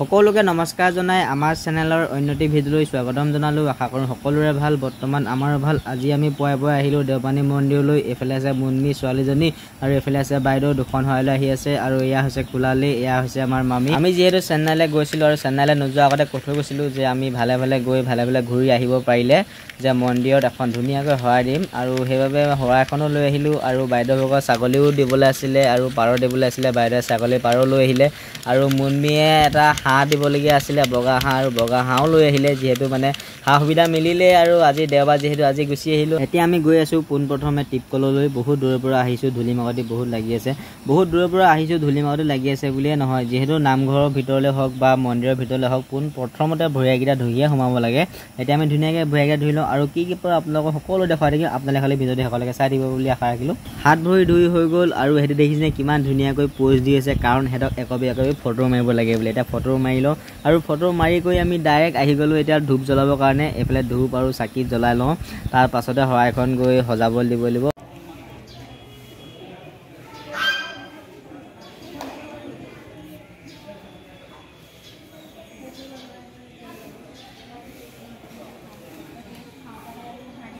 সকলোকে নমস্কাৰ জনাই আমাৰ চেনেলৰ অন্যটি ভিডিঅ'লৈ স্বাগতম জনালোঁ আশা কৰোঁ সকলোৰে ভাল বৰ্তমান আমাৰো ভাল আজি আমি পুৱাই পুৱাই আহিলোঁ দেওপানী মন্দিৰলৈ এইফালে আছে মুন্মী ছোৱালীজনী আৰু এইফালে আছে বাইদেউ দুখন সহায়লৈ আহি আছে আৰু এয়া হৈছে খোলালি এয়া হৈছে আমাৰ মামী আমি যিহেতু চেন্নাইলৈ গৈছিলোঁ আৰু চেন্নাইলৈ নোযোৱাৰ আগতে কৈ থৈ গৈছিলোঁ যে আমি ভালে ভালে গৈ ভালে ভালে ঘূৰি আহিব পাৰিলে যে মন্দিৰত এখন ধুনীয়াকৈ শৰাই দিম আৰু সেইবাবে শৰাই এখনো লৈ আহিলোঁ আৰু বাইদেউভাগৰ ছাগলীও দিবলৈ আছিলে আৰু পাৰ দিবলৈ আছিলে বাইদেউ ছাগলী পাৰ লৈ আহিলে আৰু মুন্মীয়ে এটা হাঁহ দিবলগীয়া আছিলে বগা হাঁহ আৰু বগা হাঁহো লৈ আহিলে যিহেতু মানে সা সুবিধা মিলিলে আৰু আজি দেওবাৰ যিহেতু আজি গুচি আহিলোঁ এতিয়া আমি গৈ আছোঁ পোনপ্ৰথমে টিপকললৈ বহুত দূৰৰ পৰা আহিছোঁ ধূলিমাকতি বহুত লাগি আছে বহুত দূৰৰ পৰা আহিছোঁ ধূলিমাকতি লাগি আছে বুলিয়ে নহয় যিহেতু নামঘৰৰ ভিতৰলৈ হওক বা মন্দিৰৰ ভিতৰলৈ হওক পোন প্ৰথমতে ভৰিয়াকেইটা ধুইয়ে সোমাব লাগে এতিয়া আমি ধুনীয়াকৈ ভৰিয়াকৈ ধুই লওঁ আৰু কি কি পৰা আপোনালোকক সকলো দেখুৱাই থাকিম আপোনালোকে খালি ভিডিঅ'টো সকলোকে চাই দিব বুলি আশা ৰাখিলোঁ হাত ভৰি ধুই হৈ গ'ল আৰু সেইটো দেখিছেনে কিমান ধুনীয়াকৈ প'জ দি আছে কাৰণ সিহঁতক একবি একবি ফটো মাৰিব লাগে বুলি এতিয়া ফটো ফটো মাৰি লওঁ আৰু ফটো মাৰি কৰি আমি ডাইৰেক্ট আহি গ'লোঁ এতিয়া ধূপ জ্বলাবৰ কাৰণে এফালে ধূপ আৰু চাকি জ্বলাই লওঁ তাৰপাছতে শৰাইখন গৈ সজাবলৈ দিব লাগিব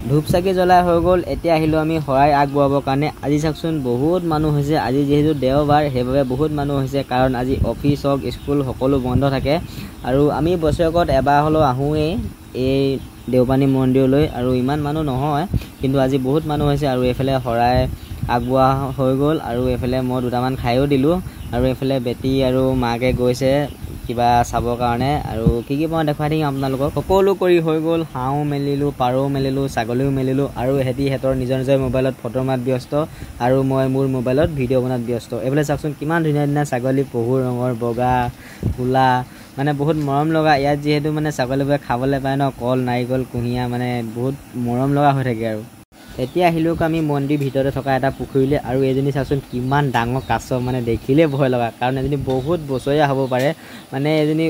ধূপ চাকি জ্বলাই হৈ গ'ল এতিয়া আহিলোঁ আমি শৰাই আগবঢ়াবৰ কাৰণে আজি চাওকচোন বহুত মানুহ হৈছে আজি যিহেতু দেওবাৰ সেইবাবে বহুত মানুহ হৈছে কাৰণ আজি অফিচ হওক স্কুল সকলো বন্ধ থাকে আৰু আমি বছৰেকত এবাৰ হ'লেও আহোঁৱেই এই দেওপানী মন্দিৰলৈ আৰু ইমান মানুহ নহয় কিন্তু আজি বহুত মানুহ হৈছে আৰু এইফালে শৰাই আগবঢ়া হৈ গ'ল আৰু এইফালে মই দুটামান খায়ো দিলোঁ আৰু এইফালে বেটী আৰু মাকে গৈছে কিবা চাবৰ কাৰণে আৰু কি কি মই দেখুৱাই থাকিম আপোনালোকক সকলো কৰি হৈ গ'ল হাঁহো মেলিলোঁ পাৰও মেলিলোঁ ছাগলীও মেলিলোঁ আৰু সিহঁতি সিহঁতৰ নিজৰ নিজৰ মোবাইলত ফটো মৰাত ব্যস্ত আৰু মই মোৰ মোবাইলত ভিডিঅ' বনাত ব্যস্ত এইফালে চাওকচোন কিমান ধুনীয়া ধুনীয়া ছাগলী পহু ৰঙৰ বগা ক'লা মানে বহুত মৰম লগা ইয়াত যিহেতু মানে ছাগলীবোৰে খাবলৈ পায় ন কল নাৰিকল কুঁহিয়াৰ মানে বহুত মৰম লগা হৈ থাকে আৰু এতিয়া আহিলোঁ আমি মন্দিৰ ভিতৰতে থকা এটা পুখুৰীলৈ আৰু এজনী চাচোন কিমান ডাঙৰ কাছ মানে দেখিলে ভয় লগা কাৰণ এজনী বহুত বছৰীয়া হ'ব পাৰে মানে এজনী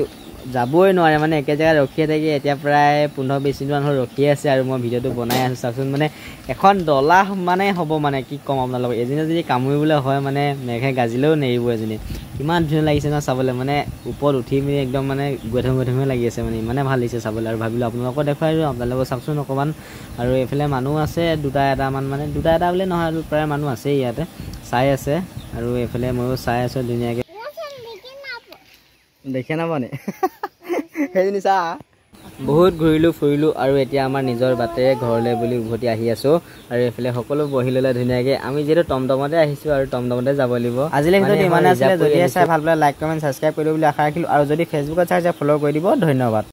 যাবই নোৱাৰে মানে একে জেগাত ৰখিয়ে থাকি এতিয়া প্ৰায় পোন্ধৰ বিছ মিনিটমান হ'ল ৰখি আছে আৰু মই ভিডিঅ'টো বনাই আছোঁ চাওকচোন মানে এখন ডলা মানে হ'ব মানে কি ক'ম আপোনালোকক এজনী যদি কামুৰিবলৈ হয় মানে মেঘে গাজিলেও নেৰিব এজনী ইমান ধুনীয়া লাগিছে ন চাবলৈ মানে ওপৰত উঠি মেলি একদম মানে গৈধম গৈধমে লাগি আছে মানে ইমানে ভাল লাগিছে চাবলৈ আৰু ভাবিলোঁ আপোনালোকক দেখুৱাই দিওঁ আপোনালোকক চাওকচোন অকণমান আৰু এইফালে মানুহ আছে দুটা এটামান মানে দুটা এটা বুলি নহয় আৰু প্ৰায় মানুহ আছেই ইয়াতে চাই আছে আৰু এইফালে ময়ো চাই আছোঁ ধুনীয়াকৈ দেখে নাপানে সেইজনী চা বহুত ঘূৰিলোঁ ফুৰিলোঁ আৰু এতিয়া আমাৰ নিজৰ বাটেৰে ঘৰলৈ বুলি উভতি আহি আছো আৰু এইফালে সকলো বহি ল'লে ধুনীয়াকৈ আমি যিহেতু টমটমতে আহিছো আৰু টমটমতে যাব লাগিব আজিলৈ ইমানে আছিলে যদি চাই ভাল পালে লাইক কমেণ্ট ছাবস্ক্ৰাইব কৰিব বুলি আশা ৰাখিলোঁ আৰু যদি ফেচবুকত চাই ফ'ল' কৰি দিব ধন্যবাদ